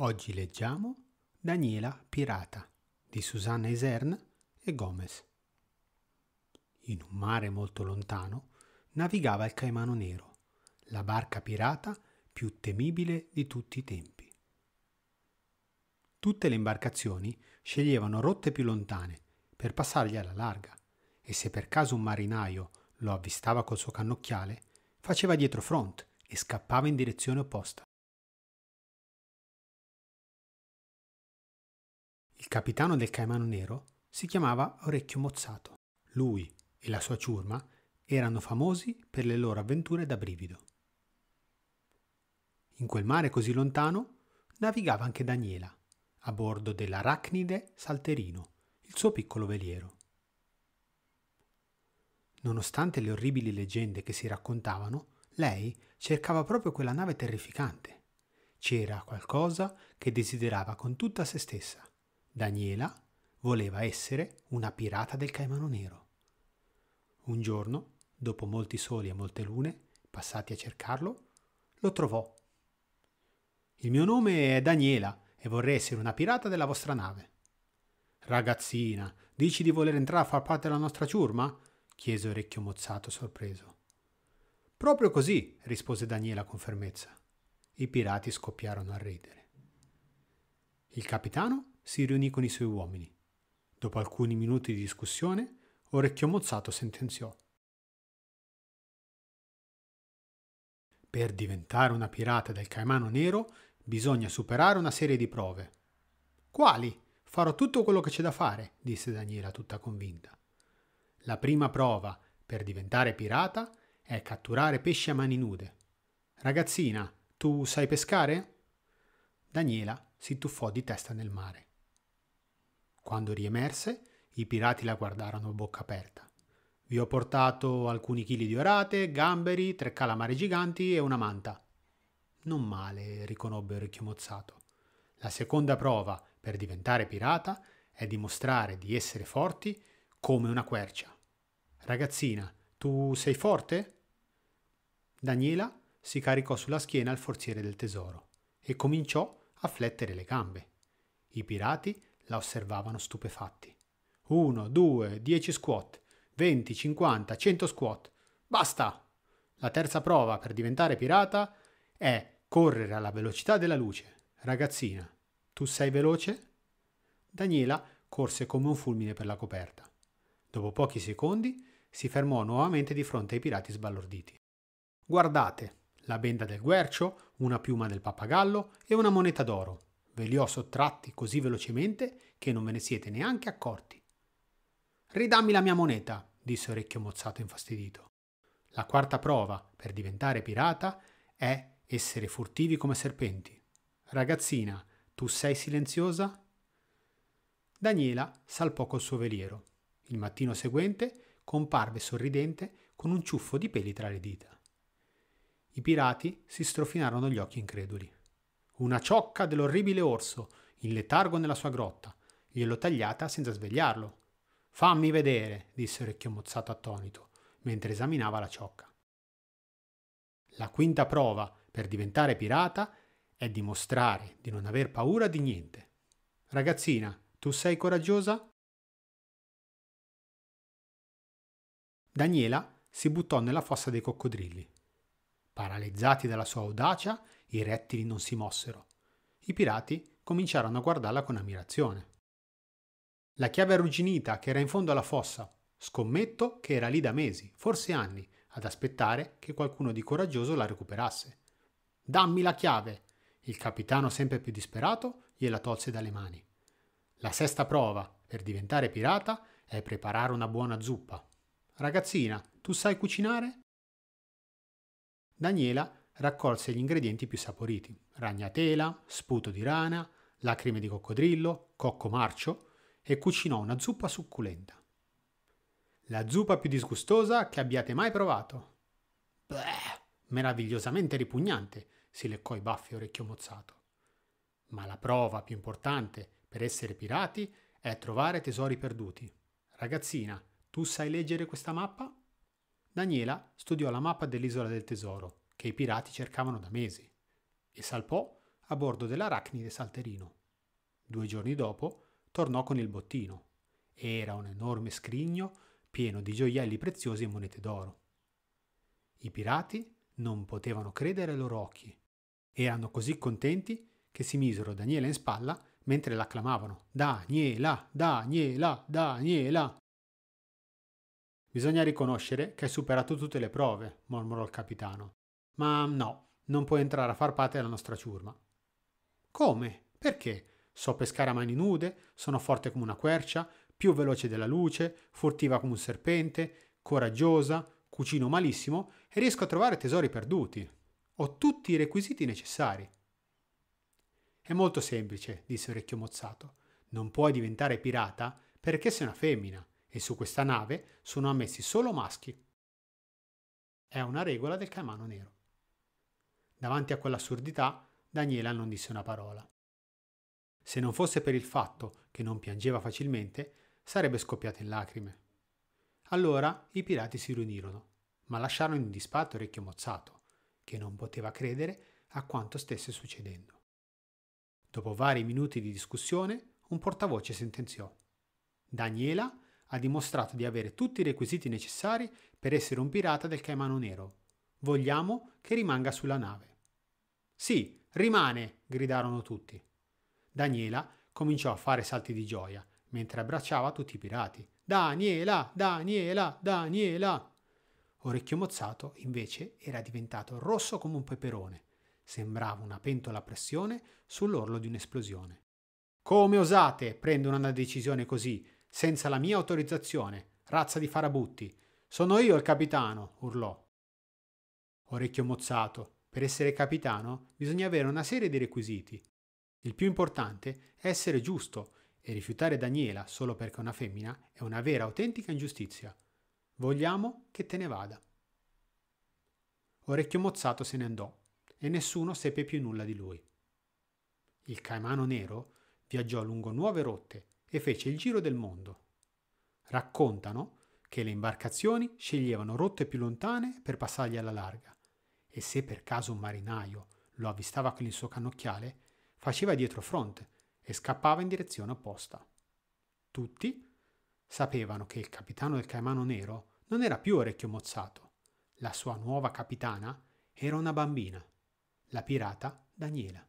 Oggi leggiamo Daniela Pirata di Susanna Isern e Gomez. In un mare molto lontano navigava il Caimano Nero, la barca pirata più temibile di tutti i tempi. Tutte le imbarcazioni sceglievano rotte più lontane per passargli alla larga e se per caso un marinaio lo avvistava col suo cannocchiale, faceva dietro front e scappava in direzione opposta. Il capitano del Caimano Nero si chiamava Orecchio Mozzato. Lui e la sua ciurma erano famosi per le loro avventure da brivido. In quel mare così lontano navigava anche Daniela, a bordo dell'Arachnide Salterino, il suo piccolo veliero. Nonostante le orribili leggende che si raccontavano, lei cercava proprio quella nave terrificante. C'era qualcosa che desiderava con tutta se stessa Daniela voleva essere una pirata del Caimano Nero. Un giorno, dopo molti soli e molte lune, passati a cercarlo, lo trovò. Il mio nome è Daniela e vorrei essere una pirata della vostra nave. Ragazzina, dici di voler entrare a far parte della nostra ciurma? chiese Orecchio Mozzato sorpreso. Proprio così, rispose Daniela con fermezza. I pirati scoppiarono a ridere. Il capitano si riunì con i suoi uomini. Dopo alcuni minuti di discussione, Orecchio Mozzato sentenziò. Per diventare una pirata del Caimano Nero bisogna superare una serie di prove. Quali? Farò tutto quello che c'è da fare, disse Daniela tutta convinta. La prima prova per diventare pirata è catturare pesci a mani nude. Ragazzina, tu sai pescare? Daniela si tuffò di testa nel mare. Quando riemerse, i pirati la guardarono a bocca aperta. Vi ho portato alcuni chili di orate, gamberi, tre calamari giganti e una manta. Non male, riconobbe Orecchio Mozzato. La seconda prova per diventare pirata è dimostrare di essere forti come una quercia. Ragazzina, tu sei forte? Daniela si caricò sulla schiena il forziere del tesoro e cominciò a flettere le gambe. I pirati la osservavano stupefatti. Uno, due, dieci squat, venti, cinquanta, cento squat. Basta! La terza prova per diventare pirata è correre alla velocità della luce. Ragazzina, tu sei veloce? Daniela corse come un fulmine per la coperta. Dopo pochi secondi si fermò nuovamente di fronte ai pirati sbalorditi. Guardate, la benda del guercio, una piuma del pappagallo e una moneta d'oro. Ve li ho sottratti così velocemente che non ve ne siete neanche accorti. Ridammi la mia moneta, disse Orecchio Mozzato infastidito. La quarta prova per diventare pirata è essere furtivi come serpenti. Ragazzina, tu sei silenziosa? Daniela salpò col suo veliero. Il mattino seguente comparve sorridente con un ciuffo di peli tra le dita. I pirati si strofinarono gli occhi increduli una ciocca dell'orribile orso, in letargo nella sua grotta. Gliel'ho tagliata senza svegliarlo. Fammi vedere, disse Orecchio Mozzato attonito, mentre esaminava la ciocca. La quinta prova per diventare pirata è dimostrare di non aver paura di niente. Ragazzina, tu sei coraggiosa? Daniela si buttò nella fossa dei coccodrilli. Paralizzati dalla sua audacia, i rettili non si mossero. I pirati cominciarono a guardarla con ammirazione. La chiave arrugginita che era in fondo alla fossa. Scommetto che era lì da mesi, forse anni, ad aspettare che qualcuno di coraggioso la recuperasse. Dammi la chiave! Il capitano, sempre più disperato, gliela tolse dalle mani. La sesta prova per diventare pirata è preparare una buona zuppa. Ragazzina, tu sai cucinare? Daniela raccolse gli ingredienti più saporiti: ragnatela, sputo di rana, lacrime di coccodrillo, cocco marcio e cucinò una zuppa succulenta. La zuppa più disgustosa che abbiate mai provato. Beh, meravigliosamente ripugnante, si leccò i baffi orecchio mozzato. Ma la prova più importante per essere pirati è trovare tesori perduti. Ragazzina, tu sai leggere questa mappa? Daniela studiò la mappa dell'isola del tesoro che i pirati cercavano da mesi, e salpò a bordo dell'Arachnide Salterino. Due giorni dopo tornò con il bottino, era un enorme scrigno pieno di gioielli preziosi e monete d'oro. I pirati non potevano credere ai loro occhi. Erano così contenti che si misero Daniela in spalla mentre l'acclamavano Daniela, Daniela, Daniela. Bisogna riconoscere che hai superato tutte le prove, mormorò il capitano. Ma no, non puoi entrare a far parte della nostra ciurma. Come? Perché? So pescare a mani nude, sono forte come una quercia, più veloce della luce, furtiva come un serpente, coraggiosa, cucino malissimo e riesco a trovare tesori perduti. Ho tutti i requisiti necessari. È molto semplice, disse Orecchio Mozzato. Non puoi diventare pirata perché sei una femmina e su questa nave sono ammessi solo maschi. È una regola del Caimano Nero. Davanti a quell'assurdità, Daniela non disse una parola. Se non fosse per il fatto che non piangeva facilmente, sarebbe scoppiata in lacrime. Allora i pirati si riunirono, ma lasciarono in disparte orecchio mozzato, che non poteva credere a quanto stesse succedendo. Dopo vari minuti di discussione, un portavoce sentenziò. Daniela ha dimostrato di avere tutti i requisiti necessari per essere un pirata del Caimano Nero, Vogliamo che rimanga sulla nave. Sì, rimane, gridarono tutti. Daniela cominciò a fare salti di gioia mentre abbracciava tutti i pirati. Daniela, Daniela, Daniela. Orecchio mozzato, invece, era diventato rosso come un peperone. Sembrava una pentola a pressione sull'orlo di un'esplosione. Come osate prendere una decisione così, senza la mia autorizzazione, razza di farabutti? Sono io il capitano, urlò. Orecchio mozzato. Per essere capitano bisogna avere una serie di requisiti. Il più importante è essere giusto e rifiutare Daniela solo perché è una femmina è una vera autentica ingiustizia. Vogliamo che te ne vada. Orecchio mozzato se ne andò e nessuno seppe più nulla di lui. Il caimano nero viaggiò lungo nuove rotte e fece il giro del mondo. Raccontano che le imbarcazioni sceglievano rotte più lontane per passargli alla larga e se per caso un marinaio lo avvistava con il suo cannocchiale, faceva dietro fronte e scappava in direzione opposta. Tutti sapevano che il capitano del Caimano Nero non era più orecchio mozzato. La sua nuova capitana era una bambina, la pirata Daniela.